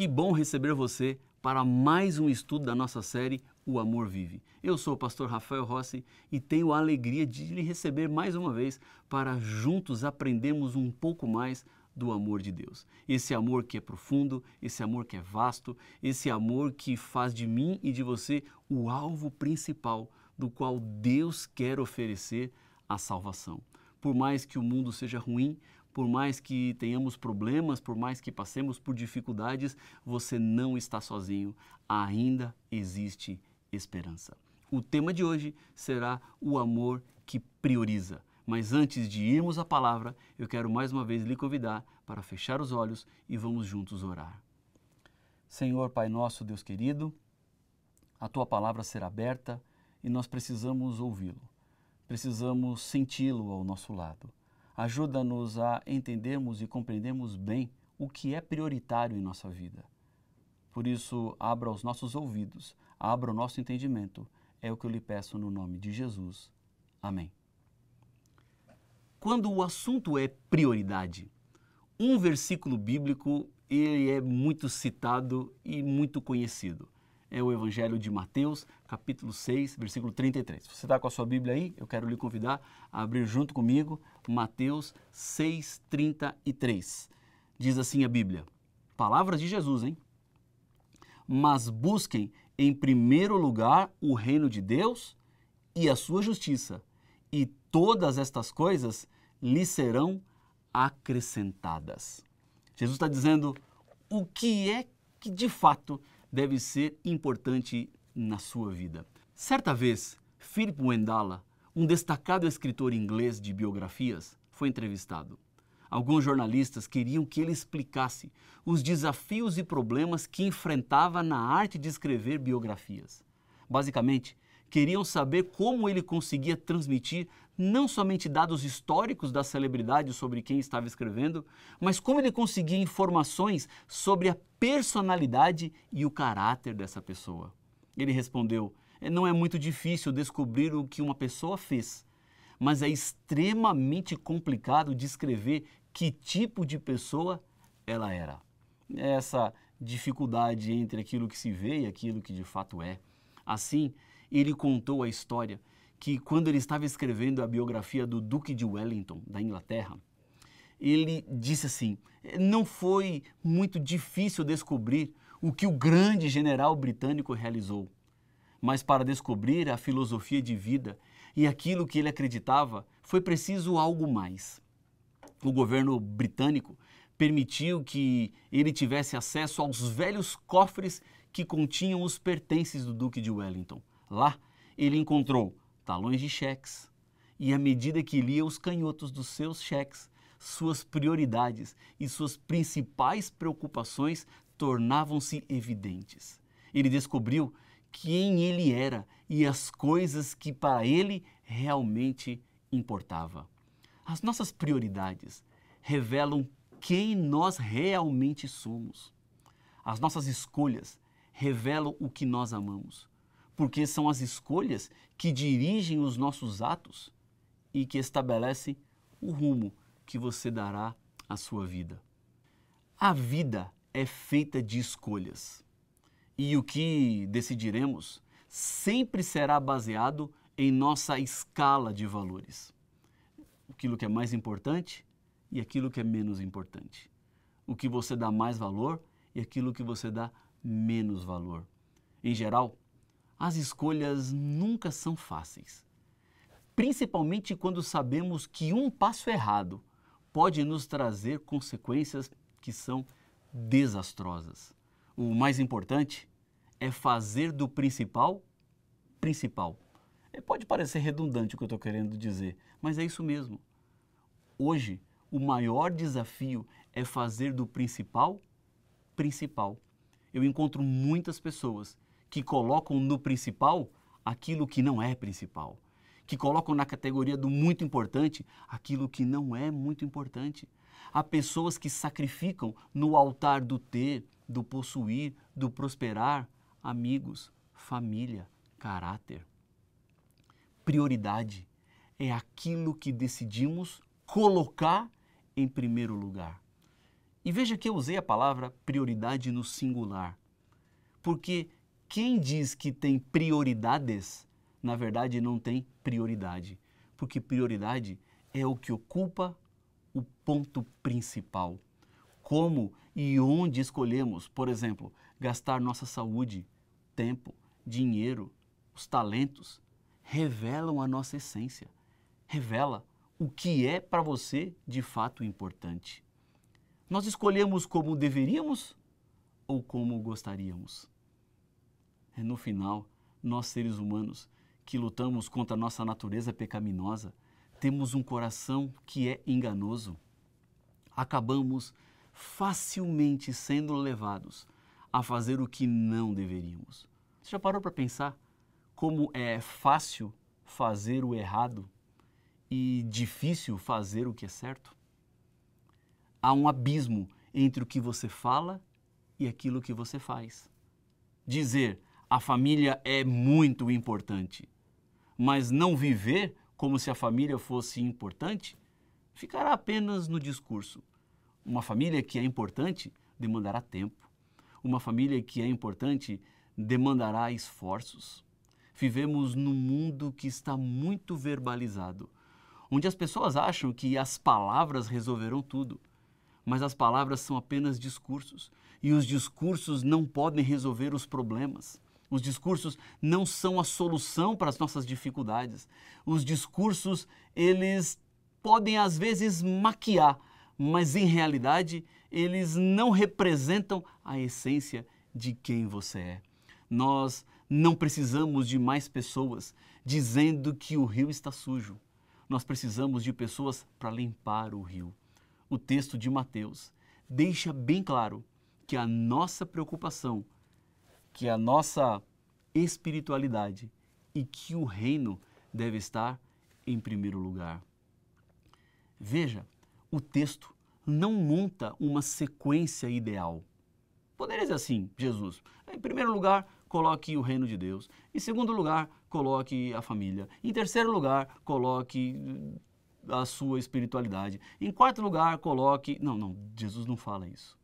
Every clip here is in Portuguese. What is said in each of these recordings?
Que bom receber você para mais um estudo da nossa série O Amor Vive. Eu sou o pastor Rafael Rossi e tenho a alegria de lhe receber mais uma vez para juntos aprendermos um pouco mais do amor de Deus. Esse amor que é profundo, esse amor que é vasto, esse amor que faz de mim e de você o alvo principal do qual Deus quer oferecer a salvação. Por mais que o mundo seja ruim, por mais que tenhamos problemas, por mais que passemos por dificuldades, você não está sozinho. Ainda existe esperança. O tema de hoje será o amor que prioriza. Mas antes de irmos à palavra, eu quero mais uma vez lhe convidar para fechar os olhos e vamos juntos orar. Senhor Pai nosso, Deus querido, a tua palavra será aberta e nós precisamos ouvi-lo. Precisamos senti-lo ao nosso lado ajuda-nos a entendermos e compreendermos bem o que é prioritário em nossa vida. Por isso, abra os nossos ouvidos, abra o nosso entendimento. É o que eu lhe peço no nome de Jesus. Amém. Quando o assunto é prioridade, um versículo bíblico ele é muito citado e muito conhecido é o Evangelho de Mateus, capítulo 6, versículo 33. você está com a sua Bíblia aí, eu quero lhe convidar a abrir junto comigo Mateus 6, 33. Diz assim a Bíblia, palavras de Jesus, hein? Mas busquem em primeiro lugar o reino de Deus e a sua justiça, e todas estas coisas lhe serão acrescentadas. Jesus está dizendo o que é que de fato deve ser importante na sua vida. Certa vez, Philip Wendala, um destacado escritor inglês de biografias, foi entrevistado. Alguns jornalistas queriam que ele explicasse os desafios e problemas que enfrentava na arte de escrever biografias. Basicamente, queriam saber como ele conseguia transmitir não somente dados históricos da celebridade sobre quem estava escrevendo, mas como ele conseguia informações sobre a personalidade e o caráter dessa pessoa. Ele respondeu: é, Não é muito difícil descobrir o que uma pessoa fez, mas é extremamente complicado descrever que tipo de pessoa ela era. Essa dificuldade entre aquilo que se vê e aquilo que de fato é. Assim, ele contou a história que quando ele estava escrevendo a biografia do Duque de Wellington, da Inglaterra, ele disse assim: não foi muito difícil descobrir o que o grande general britânico realizou, mas para descobrir a filosofia de vida e aquilo que ele acreditava, foi preciso algo mais. O governo britânico permitiu que ele tivesse acesso aos velhos cofres que continham os pertences do Duque de Wellington. Lá, ele encontrou talões de cheques e, à medida que lia os canhotos dos seus cheques, suas prioridades e suas principais preocupações tornavam-se evidentes. Ele descobriu quem ele era e as coisas que para ele realmente importava. As nossas prioridades revelam quem nós realmente somos. As nossas escolhas revelam o que nós amamos porque são as escolhas que dirigem os nossos atos e que estabelecem o rumo que você dará à sua vida. A vida é feita de escolhas e o que decidiremos sempre será baseado em nossa escala de valores. Aquilo que é mais importante e aquilo que é menos importante. O que você dá mais valor e aquilo que você dá menos valor. Em geral, as escolhas nunca são fáceis. Principalmente quando sabemos que um passo errado pode nos trazer consequências que são desastrosas. O mais importante é fazer do principal principal. É, pode parecer redundante o que eu estou querendo dizer, mas é isso mesmo. Hoje, o maior desafio é fazer do principal principal. Eu encontro muitas pessoas que colocam no principal aquilo que não é principal, que colocam na categoria do muito importante aquilo que não é muito importante. Há pessoas que sacrificam no altar do ter, do possuir, do prosperar, amigos, família, caráter. Prioridade é aquilo que decidimos colocar em primeiro lugar. E veja que eu usei a palavra prioridade no singular, porque quem diz que tem prioridades, na verdade não tem prioridade, porque prioridade é o que ocupa o ponto principal. Como e onde escolhemos, por exemplo, gastar nossa saúde, tempo, dinheiro, os talentos, revelam a nossa essência, revela o que é para você de fato importante. Nós escolhemos como deveríamos ou como gostaríamos. É no final, nós seres humanos que lutamos contra a nossa natureza pecaminosa, temos um coração que é enganoso. Acabamos facilmente sendo levados a fazer o que não deveríamos. Você já parou para pensar como é fácil fazer o errado e difícil fazer o que é certo? Há um abismo entre o que você fala e aquilo que você faz. Dizer, a família é muito importante. Mas não viver como se a família fosse importante ficará apenas no discurso. Uma família que é importante demandará tempo. Uma família que é importante demandará esforços. Vivemos num mundo que está muito verbalizado, onde as pessoas acham que as palavras resolverão tudo. Mas as palavras são apenas discursos, e os discursos não podem resolver os problemas. Os discursos não são a solução para as nossas dificuldades. Os discursos, eles podem às vezes maquiar, mas em realidade eles não representam a essência de quem você é. Nós não precisamos de mais pessoas dizendo que o rio está sujo. Nós precisamos de pessoas para limpar o rio. O texto de Mateus deixa bem claro que a nossa preocupação que a nossa espiritualidade e que o reino deve estar em primeiro lugar. Veja, o texto não monta uma sequência ideal. Poderia dizer assim, Jesus, em primeiro lugar, coloque o reino de Deus. Em segundo lugar, coloque a família. Em terceiro lugar, coloque hum, a sua espiritualidade. Em quarto lugar, coloque. Não, não, Jesus não fala isso.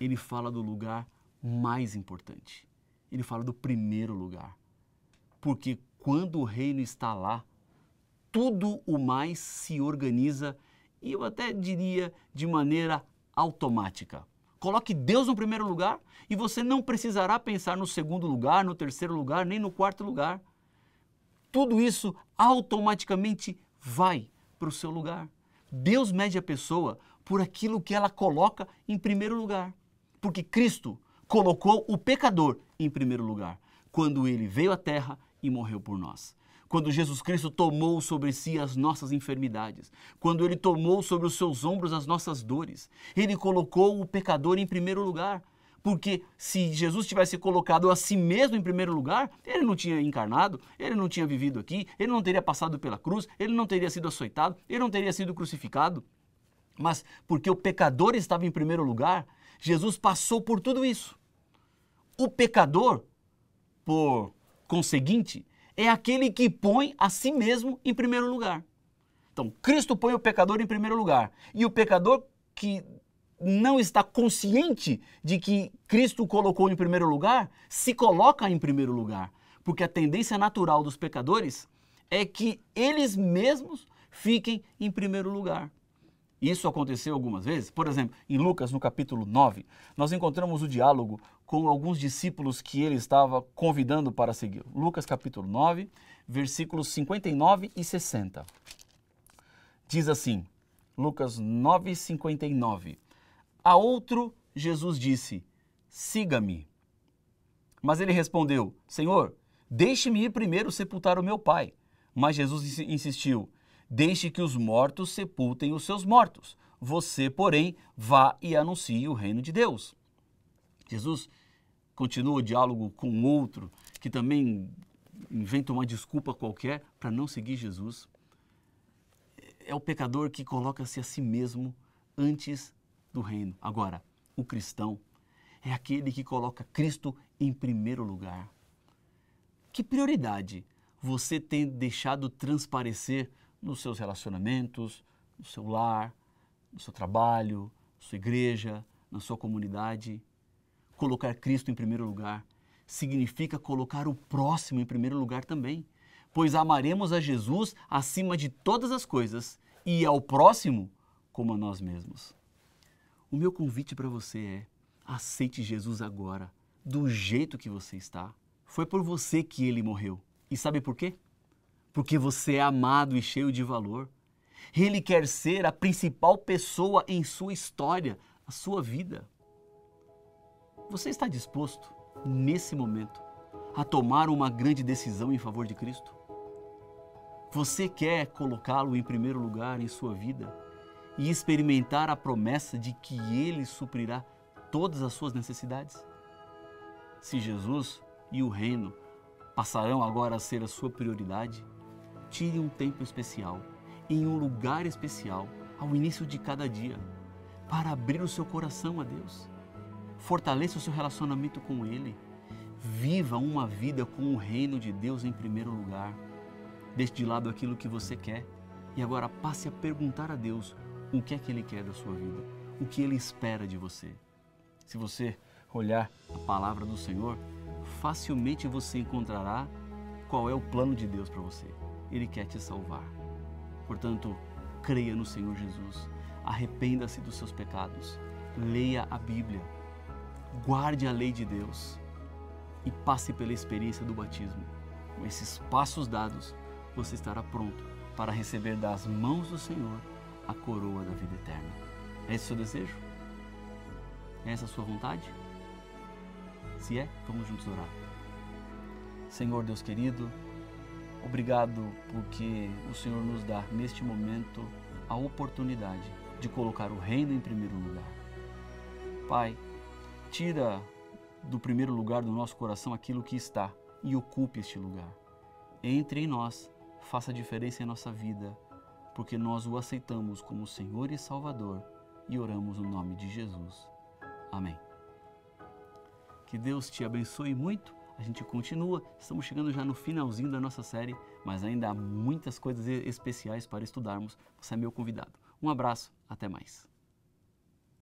Ele fala do lugar mais importante ele fala do primeiro lugar. Porque quando o reino está lá, tudo o mais se organiza e eu até diria de maneira automática. Coloque Deus no primeiro lugar e você não precisará pensar no segundo lugar, no terceiro lugar, nem no quarto lugar. Tudo isso automaticamente vai para o seu lugar. Deus mede a pessoa por aquilo que ela coloca em primeiro lugar. Porque Cristo colocou o pecador em primeiro lugar, quando ele veio à terra e morreu por nós. Quando Jesus Cristo tomou sobre si as nossas enfermidades, quando ele tomou sobre os seus ombros as nossas dores, ele colocou o pecador em primeiro lugar. Porque se Jesus tivesse colocado a si mesmo em primeiro lugar, ele não tinha encarnado, ele não tinha vivido aqui, ele não teria passado pela cruz, ele não teria sido açoitado, ele não teria sido crucificado. Mas porque o pecador estava em primeiro lugar, Jesus passou por tudo isso o pecador, por conseguinte, é aquele que põe a si mesmo em primeiro lugar. Então, Cristo põe o pecador em primeiro lugar. E o pecador que não está consciente de que Cristo colocou em primeiro lugar, se coloca em primeiro lugar. Porque a tendência natural dos pecadores é que eles mesmos fiquem em primeiro lugar. Isso aconteceu algumas vezes. Por exemplo, em Lucas, no capítulo 9, nós encontramos o diálogo com alguns discípulos que ele estava convidando para seguir. Lucas, capítulo 9, versículos 59 e 60. Diz assim, Lucas 9, 59. A outro Jesus disse: Siga-me. Mas ele respondeu: Senhor, deixe-me ir primeiro sepultar o meu pai. Mas Jesus insistiu: Deixe que os mortos sepultem os seus mortos. Você, porém, vá e anuncie o reino de Deus. Jesus continua o diálogo com outro que também inventa uma desculpa qualquer para não seguir Jesus. É o pecador que coloca-se a si mesmo antes do reino. Agora, o cristão é aquele que coloca Cristo em primeiro lugar. Que prioridade você tem deixado transparecer nos seus relacionamentos, no seu lar, no seu trabalho, na sua igreja, na sua comunidade. Colocar Cristo em primeiro lugar significa colocar o próximo em primeiro lugar também, pois amaremos a Jesus acima de todas as coisas e ao próximo como a nós mesmos. O meu convite para você é: aceite Jesus agora, do jeito que você está. Foi por você que ele morreu. E sabe por quê? porque você é amado e cheio de valor. Ele quer ser a principal pessoa em sua história, a sua vida. Você está disposto, nesse momento, a tomar uma grande decisão em favor de Cristo? Você quer colocá-lo em primeiro lugar em sua vida e experimentar a promessa de que ele suprirá todas as suas necessidades? Se Jesus e o reino passarão agora a ser a sua prioridade, tire um tempo especial, em um lugar especial, ao início de cada dia, para abrir o seu coração a Deus. Fortaleça o seu relacionamento com Ele. Viva uma vida com o reino de Deus em primeiro lugar. Deixe de lado aquilo que você quer e agora passe a perguntar a Deus o que é que Ele quer da sua vida, o que Ele espera de você. Se você olhar a palavra do Senhor, facilmente você encontrará qual é o plano de Deus para você. Ele quer te salvar. Portanto, creia no Senhor Jesus, arrependa-se dos seus pecados, leia a Bíblia, guarde a lei de Deus e passe pela experiência do batismo. Com esses passos dados, você estará pronto para receber das mãos do Senhor a coroa da vida eterna. É esse o seu desejo? É essa a sua vontade? Se é, vamos juntos orar. Senhor Deus querido, Obrigado porque o Senhor nos dá neste momento a oportunidade de colocar o reino em primeiro lugar. Pai, tira do primeiro lugar do nosso coração aquilo que está e ocupe este lugar. Entre em nós, faça diferença em nossa vida, porque nós o aceitamos como Senhor e Salvador e oramos no nome de Jesus. Amém. Que Deus te abençoe muito a gente continua. Estamos chegando já no finalzinho da nossa série, mas ainda há muitas coisas especiais para estudarmos. Você é meu convidado. Um abraço, até mais.